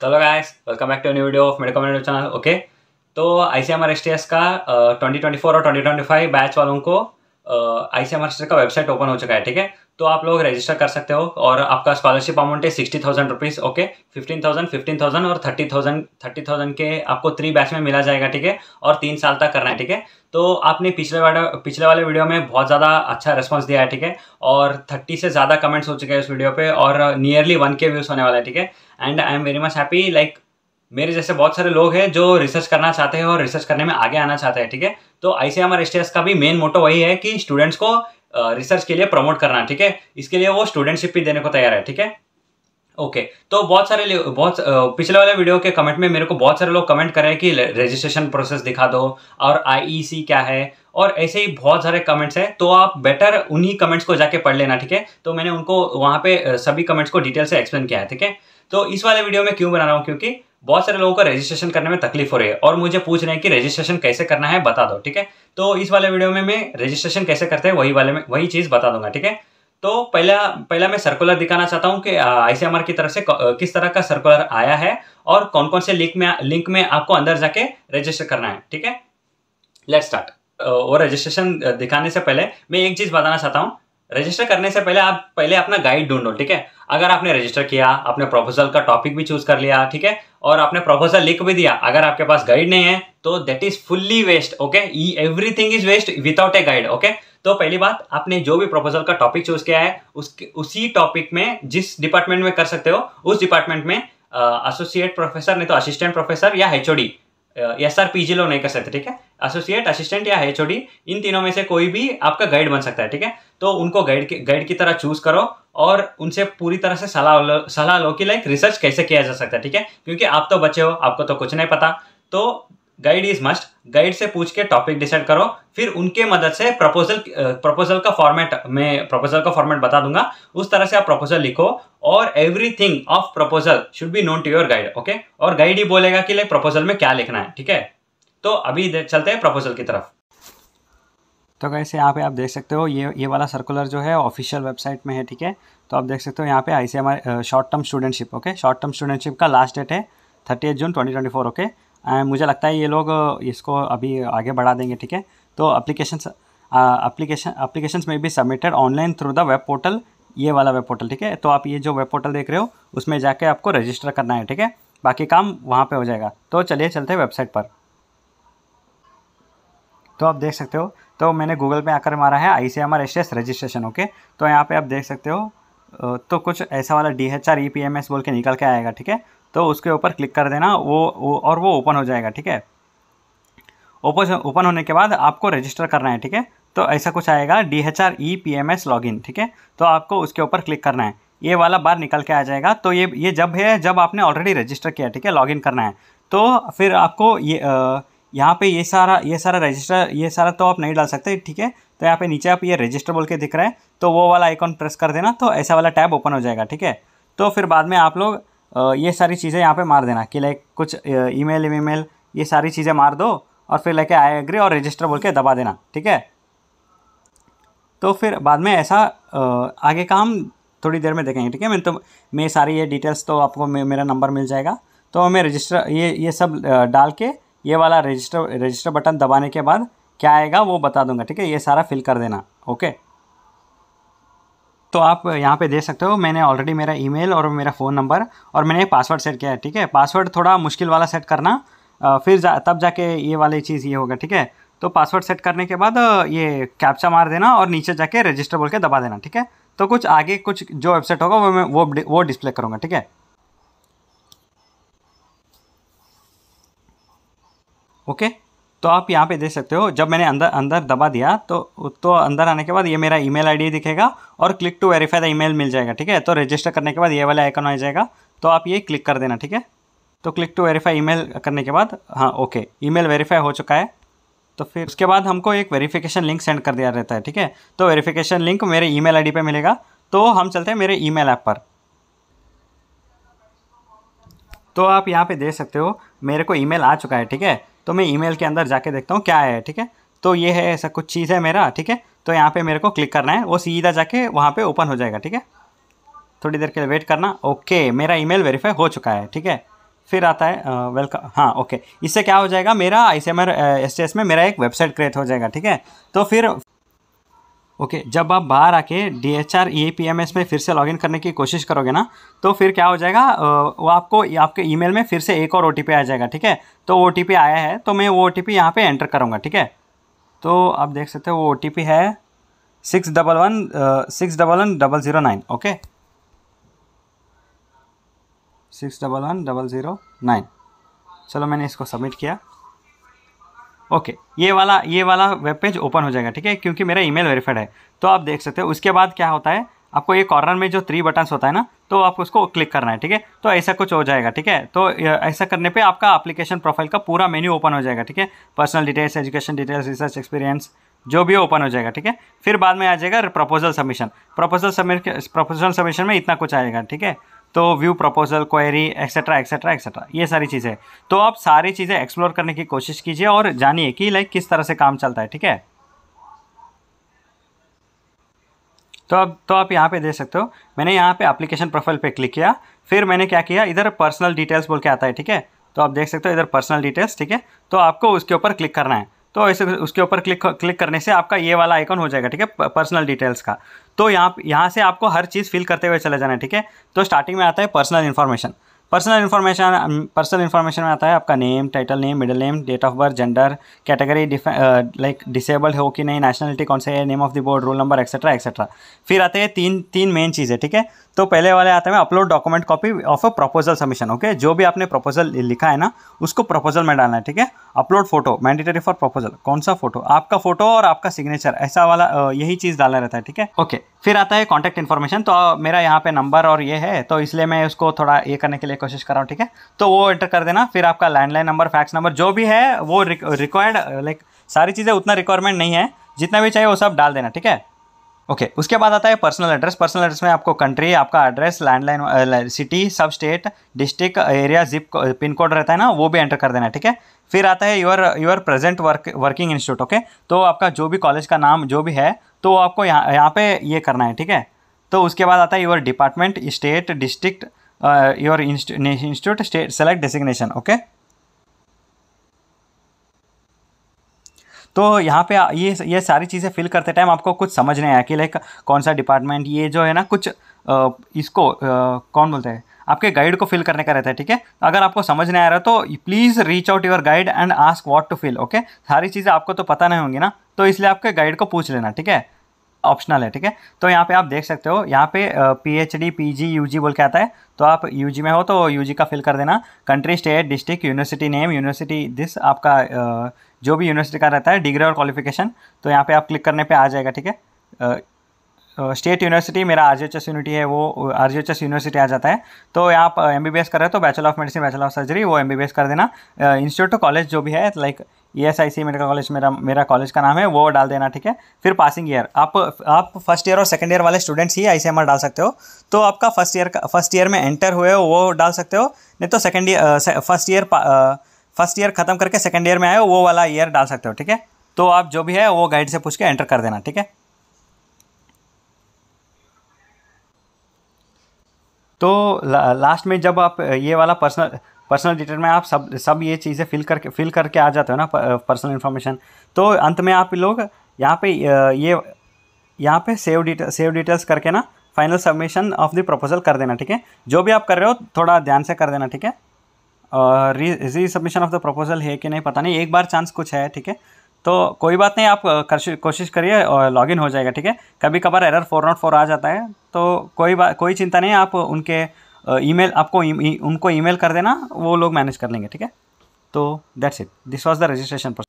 तो hello guys welcome back to new video of medical medical channel okay तो I C M R S S T का twenty twenty four और twenty twenty five batch वालों को I C M R S T का website open हो चुका है ठीक है तो आप लोग रजिस्टर कर सकते हो और आपका स्कॉलरशिप अमाउंट है sixty thousand rupees okay fifteen thousand fifteen thousand और थर्टी थाउजेंड थर्टी थाउजेंड के आपको थ्री बैच में मिला जाएगा ठीक है और तीन साल तक करना है ठीक है तो आपने पिछले वाले पिछले वाले वीडियो में बहुत ज़्यादा अच्छा रिस्पॉन्स दिया है ठीक है और थर्टी से ज़्यादा कमेंट्स हो चुके हैं उस वीडियो पर और नियरली वन के व्यूज़ होने वाला है ठीक है and I am very much happy like मेरे जैसे बहुत सारे लोग हैं जो रिसर्च करना चाहते हैं और रिसर्च करने में आगे आना चाहते हैं ठीक है तो आई सी का भी मेन मोटो वही है कि स्टूडेंट्स को रिसर्च के लिए प्रमोट करना ठीक है इसके लिए वो स्टूडेंटशिप भी देने को तैयार है ठीक है ओके okay, तो बहुत सारे बहुत पिछले वाले वीडियो के कमेंट में मेरे को बहुत सारे लोग कमेंट कर रहे हैं कि रजिस्ट्रेशन प्रोसेस दिखा दो और आईईसी e क्या है और ऐसे ही बहुत सारे कमेंट्स हैं तो आप बेटर उन्हीं कमेंट्स को जाके पढ़ लेना ठीक है तो मैंने उनको वहाँ पे सभी कमेंट्स को डिटेल से एक्सप्लेन किया है ठीक है तो इस वाले वीडियो में क्यों बना रहा हूँ क्योंकि बहुत सारे लोगों को रजिस्ट्रेशन करने में तकलीफ हो रही है और मुझे पूछ रहे हैं कि रजिस्ट्रेशन कैसे करना है बता दो ठीक है तो इस वाले वीडियो में मैं रजिस्ट्रेशन कैसे करते हैं वही वाले में वही चीज़ बता दूंगा ठीक है तो पहला पहला मैं सर्कुलर दिखाना चाहता हूँ कि आईसीएमआर की तरफ से किस तरह का सर्कुलर आया है और कौन कौन से लिंक में लिंक में आपको अंदर जाके रजिस्टर करना है ठीक है लेट स्टार्ट और रजिस्ट्रेशन दिखाने से पहले मैं एक चीज़ बताना चाहता हूँ रजिस्टर करने से पहले आप पहले अपना गाइड ढूंढो ठीक है अगर आपने रजिस्टर किया आपने प्रोपोजल का टॉपिक भी चूज कर लिया ठीक है और आपने प्रोपोजल लिख भी दिया अगर आपके पास गाइड नहीं है तो that is fully waste okay everything is waste without a guide okay तो पहली बात आपने जो भी प्रपोजल का टॉपिक चूज किया है उसके उसी टॉपिक में जिस डिपार्टमेंट में कर सकते हो उस डिपार्टमेंट में एसोसिएट प्रोफेसर नहीं तो असिस्टेंट प्रोफेसर या HOD S R P G लोग नहीं कर सकते ठीक है एसोसिएट असिस्टेंट या एच इन तीनों में से कोई भी आपका गाइड बन सकता है ठीक है तो उनको गाइड की गाइड की तरह चूज करो और उनसे पूरी तरह से सलाह लो सलाह लो कि लाइक रिसर्च कैसे किया जा सकता है ठीक है क्योंकि आप तो बच्चे हो आपको तो कुछ नहीं पता तो गाइड इज मस्ट गाइड से पूछ के टॉपिक डिसाइड करो फिर उनके मदद से प्रपोजल प्रपोजल का फॉर्मेट मैं प्रपोजल का फॉर्मेट बता दूंगा उस तरह से आप प्रपोजल लिखो और everything of proposal should be known to your guide okay और गाइड ही बोलेगा कि लाइक प्रपोजल में क्या लिखना है ठीक है तो अभी चलते हैं प्रपोजल की तरफ तो कैसे यहाँ पे आप देख सकते हो ये ये वाला सर्कुलर जो है ऑफिशियल वेबसाइट में है ठीक है तो आप देख सकते हो यहाँ पे I C short term studentship okay short term studentship का लास्ट डेट है thirty June twenty twenty four okay मुझे लगता है ये लोग इसको अभी आगे बढ़ा देंगे ठीक है तो अप्लीकेशन अप्लीकेशन अप्लीकेशन में भी submitted online through the web portal ये वाला वेब पोर्टल ठीक है तो आप ये जो वेब पोर्टल देख रहे हो उसमें जाके आपको रजिस्टर करना है ठीक है बाकी काम वहाँ पे हो जाएगा तो चलिए चलते हैं वेबसाइट पर तो आप देख सकते हो तो मैंने गूगल पे आकर मारा है I C M R S S registration okay तो यहाँ पे आप देख सकते हो तो कुछ ऐसा वाला D H R E P M S बोल के निकल के आएगा ठीक है तो उसके ऊपर क्लिक कर देना वो, वो और वो ओपन हो जाएगा ठीक है ओपन ओपन होने के बाद आपको रजिस्टर करना है ठीक है तो ऐसा कुछ आएगा D H R E P M S log in ठीक है तो आपको उसके ऊपर क्लिक करना है ये वाला बार निकल के आ जाएगा तो ये ये जब है जब आपने ऑलरेडी रजिस्टर किया ठीक है लॉग इन करना है तो फिर आपको ये यहाँ पे ये सारा ये सारा रजिस्टर ये सारा तो आप नहीं डाल सकते ठीक है तो यहाँ पे नीचे आप ये रजिस्टर बोल के दिख रहा है तो वो वाला आइकॉन प्रेस कर देना तो ऐसा वाला टैब ओपन हो जाएगा ठीक है तो फिर बाद में आप लोग ये सारी चीज़ें यहाँ पे मार देना कि लाइक कुछ ईमेल मेल ये सारी चीज़ें मार दो और फिर लेके आई एग्री और रजिस्टर बोल के दबा देना ठीक है तो फिर बाद में ऐसा आगे काम थोड़ी देर में देखेंगे ठीक है मैं तो मैं सारी ये डिटेल्स तो आपको मे, मेरा नंबर मिल जाएगा तो मैं रजिस्टर ये ये सब डाल के ये वाला रजिस्टर रजिस्टर बटन दबाने के बाद क्या आएगा वो बता दूंगा ठीक है ये सारा फिल कर देना ओके तो आप यहाँ पे देख सकते हो मैंने ऑलरेडी मेरा ईमेल और मेरा फ़ोन नंबर और मैंने पासवर्ड सेट किया है ठीक है पासवर्ड थोड़ा मुश्किल वाला सेट करना फिर जा, तब जाके ये वाली चीज़ ये होगा ठीक है तो पासवर्ड सेट करने के बाद ये कैप्चा मार देना और नीचे जाके रजिस्टर बोल के दबा देना ठीक है तो कुछ आगे कुछ जो वेबसाइट होगा वो मैं वो वो डिस्प्ले करूँगा ठीक है ओके okay? तो आप यहाँ पे देख सकते हो जब मैंने अंदर अंदर दबा दिया तो तो अंदर आने के बाद ये मेरा ईमेल आईडी दिखेगा और click to verify the email मिल जाएगा ठीक है तो रजिस्टर करने के बाद ये वाला आइकन आ जाएगा तो आप ये क्लिक कर देना ठीक है तो क्लिक टू वेरीफाई ईमेल करने के बाद हाँ ओके ईमेल वेरीफाई हो चुका है तो फिर उसके बाद हमको एक वेरीफिकेशन लिंक सेंड कर दिया रहता है ठीक है तो वेरीफिकेशन लिंक मेरे आई डी पर मिलेगा तो हम चलते हैं मेरे मेल ऐप पर तो आप यहाँ पे देख सकते हो मेरे को ईमेल आ चुका है ठीक है तो मैं ईमेल के अंदर जाके देखता हूँ क्या है ठीक है तो ये है ऐसा कुछ चीज़ है मेरा ठीक है तो यहाँ पे मेरे को क्लिक करना है वो सीधा जाके वहाँ पे ओपन हो जाएगा ठीक है थोड़ी देर के लिए वेट करना ओके मेरा ईमेल वेरीफाई हो चुका है ठीक है फिर आता है वेलकम हाँ ओके इससे क्या हो जाएगा मेरा आई सी एम एस में मेरा एक वेबसाइट क्रिएट हो जाएगा ठीक है तो फिर ओके जब आप बाहर आके D H R P M S में फिर से लॉगिन करने की कोशिश करोगे ना तो फिर क्या हो जाएगा वो आपको आपके ईमेल में फिर से एक और ओ टी पी आ जाएगा ठीक है तो ओ टी पी आया है तो मैं वो ओ टी पी यहाँ पर एंटर करूँगा ठीक है तो आप देख सकते हो वो ओ टी पी है six double one six double one double zero nine okay six double one double zero nine चलो मैंने इसको सबमिट किया ओके ये वाला ये वाला वेब पेज ओपन हो जाएगा ठीक है क्योंकि मेरा ईमेल वेरीफाइड है तो आप देख सकते हो उसके बाद क्या होता है आपको ये कॉर्नर में जो थ्री बटन्स होता है ना तो आप उसको क्लिक करना है ठीक है तो ऐसा कुछ हो जाएगा ठीक है तो ऐसा करने पे आपका एप्लीकेशन प्रोफाइल का पूरा मेन्यू ओपन हो जाएगा ठीक है personal details education details research experience जो भी ओपन हो जाएगा ठीक है फिर बाद में आ जाएगा proposal submission proposal submit proposal submission में इतना कुछ आएगा ठीक है तो view proposal query etcetera etcetera etcetera ये सारी चीज़ें तो आप सारी चीज़ें एक्सप्लोर करने की कोशिश कीजिए और जानिए कि लाइक किस तरह से काम चलता है ठीक है तो अब तो आप यहाँ पे देख सकते हो मैंने यहाँ पे एप्लीकेशन प्रोफाइल पे क्लिक किया फिर मैंने क्या किया इधर पर्सनल डिटेल्स बोल के आता है ठीक है तो आप देख सकते हो इधर पर्सनल डिटेल्स ठीक है तो आपको उसके ऊपर क्लिक करना है तो ऐसे उसके ऊपर क्लिक क्लिक करने से आपका ये वाला आइकन हो जाएगा ठीक है पर्सनल डिटेल्स का तो यहाँ यहाँ से आपको हर चीज़ फिल करते हुए चले जाना है ठीक है तो स्टार्टिंग में आता है personal information personal information personal information में आता है आपका name title name middle name date of birth gender category like disabled हो कि नहीं नेशनलिटी कौन से है name of the board roll number etcetera etcetera फिर आते हैं तीन तीन मेन चीज़ें ठीक है तो पहले वाले आते हैं upload document copy of a proposal submission okay जो भी आपने प्रपोजल लिखा है ना उसको प्रपोजल में डालना है ठीक है upload photo mandatory for proposal कौन सा फोटो आपका फोटो और आपका सिग्नेचर ऐसा वाला यही चीज़ डालना रहता है ठीक है ओके फिर आता है कॉन्टैक्ट इन्फॉर्मेशन तो मेरा यहाँ पे नंबर और ये है तो इसलिए मैं उसको थोड़ा ये करने के लिए कोशिश कर रहा हूँ ठीक है तो वो एंटर कर देना फिर आपका लैंडलाइन नंबर फैक्स नंबर जो भी है वो रिक्वायर्ड लाइक सारी चीज़ें उतना रिक्वायरमेंट नहीं है जितना भी चाहिए वो सब डाल देना ठीक है ओके okay, उसके बाद आता है पर्सनल एड्रेस पर्सनल एड्रेस में आपको कंट्री आपका एड्रेस लैंडलाइन सिटी सब state district area zip pin code रहता है ना वो भी एंटर कर देना ठीक है फिर आता है your your present work working institute okay तो आपका जो भी कॉलेज का नाम जो भी है तो आपको यहाँ यहाँ पे ये यह करना है ठीक है तो उसके बाद आता है your department state district uh, your inst institute state select designation okay तो यहाँ पे ये ये सारी चीज़ें फिल करते टाइम आपको कुछ समझ नहीं आया कि लाइक कौन सा डिपार्टमेंट ये जो है ना कुछ आ, इसको आ, कौन बोलते हैं आपके गाइड को फिल करने का रहता है ठीक है अगर आपको समझ नहीं आ रहा तो please reach out your guide and ask what to fill okay सारी चीज़ें आपको तो पता नहीं होंगी ना तो इसलिए आपके गाइड को पूछ लेना ठीक है ऑप्शनल है ठीक है तो यहाँ पे आप देख सकते हो यहाँ पे P H D P G U G बोल के आता है तो आप यू जी में हो तो यू जी का फिल कर देना country state district university name university this आपका जो भी यूनिवर्सिटी का रहता है डिग्री और क्वालिफिकेशन तो यहाँ पे आप क्लिक करने पे आ जाएगा ठीक है स्टेट यूनिवर्सिटी मेरा आर यूनिटी है वो आर यूनिवर्सिटी आ जाता है तो यहाँ आप एम बी बी एस कर रहे हो तो bachelor of medicine bachelor of surgery वो एम बी बी एस कर देना इंस्टीट्यूट टू कॉलेज जो भी है like E S I C medical college मेरा मेरा कॉलेज का नाम है वो डाल देना ठीक है फिर पासिंग ईयर आप आप फर्स्ट ईयर और सेकंड ईयर वाले स्टूडेंट्स ही आई सी डाल सकते हो तो आपका फर्स्ट ईयर का फर्स्ट ईयर में एंटर हुए हो वो डाल सकते हो नहीं तो second year first year first year खत्म करके सेकेंड ईयर में आए हो वो वाला ईयर डाल सकते हो ठीक है तो आप जो भी है वो गाइड से पूछ के एंटर कर देना ठीक है तो लास्ट में जब आप ये वाला पर्सनल पर्सनल डिटेल में आप सब सब ये चीज़ें फिल करके फिल करके आ जाते हो ना पर्सनल इन्फॉर्मेशन तो अंत में आप लोग यहाँ पे ये यहाँ पे सेव डिटेल सेव डिटेल्स करके ना final submission of the proposal कर देना ठीक है जो भी आप कर रहे हो थोड़ा ध्यान से कर देना ठीक है री सबमिशन ऑफ द प्रपोजल है कि नहीं पता नहीं एक बार चांस कुछ है ठीक है तो कोई बात नहीं आप कोशिश करिए और लॉगिन हो जाएगा ठीक है कभी कभार एरर फोर नॉट फोर आ जाता है तो कोई बात कोई चिंता नहीं आप उनके ईमेल आपको ई, e-, e-, उनको ईमेल कर देना वो लोग मैनेज कर लेंगे ठीक है तो that's it this was the registration process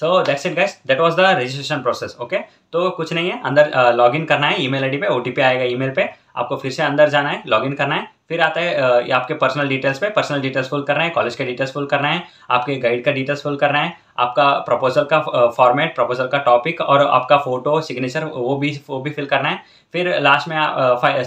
so that's it guess that was the registration process okay तो कुछ नहीं है अंदर लॉग इन करना है ईमेल आईडी पे ओटीपी आएगा ईमेल पे आपको फिर से अंदर जाना है इन करना है फिर आता है आपके पर्सनल डिटेल्स पे पर्सनल डिटेल्स फुल करना है कॉलेज का डिटेल्स फुल करना है आपके गाइड का डिटेल्स फुल करना है आपका प्रपोजल का फॉर्मेट प्रपोजल का टॉपिक और आपका फोटो सिग्नेचर वो भी वो भी फिल करना है फिर लास्ट में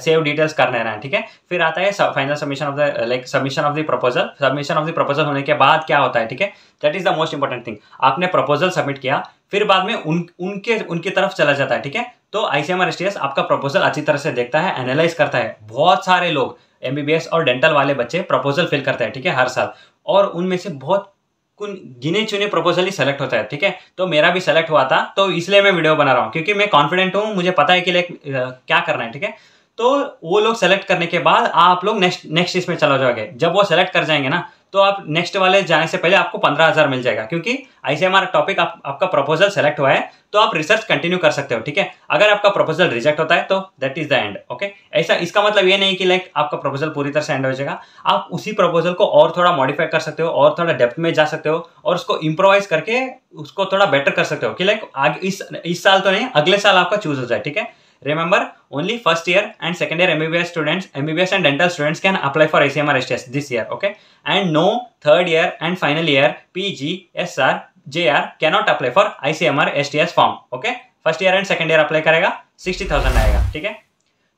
सेव डिटेल्स कर लेना है ठीक है फिर आता है final submission of the like submission of the proposal submission of the proposal होने के बाद क्या होता है ठीक है that is the most important thing आपने प्रपोजल सबमिट किया फिर बाद में उन उनके उनकी तरफ चला जाता है ठीक है तो आईसीएमआर आपका प्रपोजल अच्छी तरह से देखता है एनालाइज करता है बहुत सारे लोग एम और डेंटल वाले बच्चे प्रपोजल फिल करते हैं ठीक है हर साल और उनमें से बहुत कुन गिने चुने प्रपोजल ही सेलेक्ट होता है ठीक है तो मेरा भी सेलेक्ट हुआ था तो इसलिए मैं वीडियो बना रहा हूँ क्योंकि मैं कॉन्फिडेंट हूँ मुझे पता है कि लाइक क्या करना है ठीक है तो वो लोग सेलेक्ट करने के बाद आप लोग नेक्स्ट नेक्स्ट इसमें चला जाओगे जब वो सेलेक्ट कर जाएंगे ना तो आप नेक्स्ट वाले जाने से पहले आपको पंद्रह हज़ार मिल जाएगा क्योंकि ऐसे हमारा टॉपिक आप, आपका प्रपोजल सेलेक्ट हुआ है तो आप रिसर्च कंटिन्यू कर सकते हो ठीक है अगर आपका प्रपोजल रिजेक्ट होता है तो that is the end okay ऐसा इसका मतलब ये नहीं कि लाइक आपका प्रपोजल पूरी तरह से एंड हो जाएगा आप उसी प्रपोजल को और थोड़ा मॉडिफाई कर सकते हो और थोड़ा डेप्थ में जा सकते हो और उसको इम्प्रोवाइज करके उसको थोड़ा बेटर कर सकते हो कि लाइक इस इस साल तो नहीं अगले साल आपका चूज हो जाए ठीक है Remember, only first year and second year MBBS students, MBBS and dental students can apply for ACMR HTS this year, okay? And no third year and final year PG, SR, JR cannot apply for ICMR HTS form, okay? First year and second year apply करेगा 60,000 आएगा, ठीक है?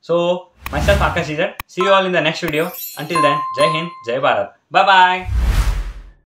So, myself Akash Izard, see you all in the next video. Until then, Jai Hind, Jai Bharat. Bye-bye.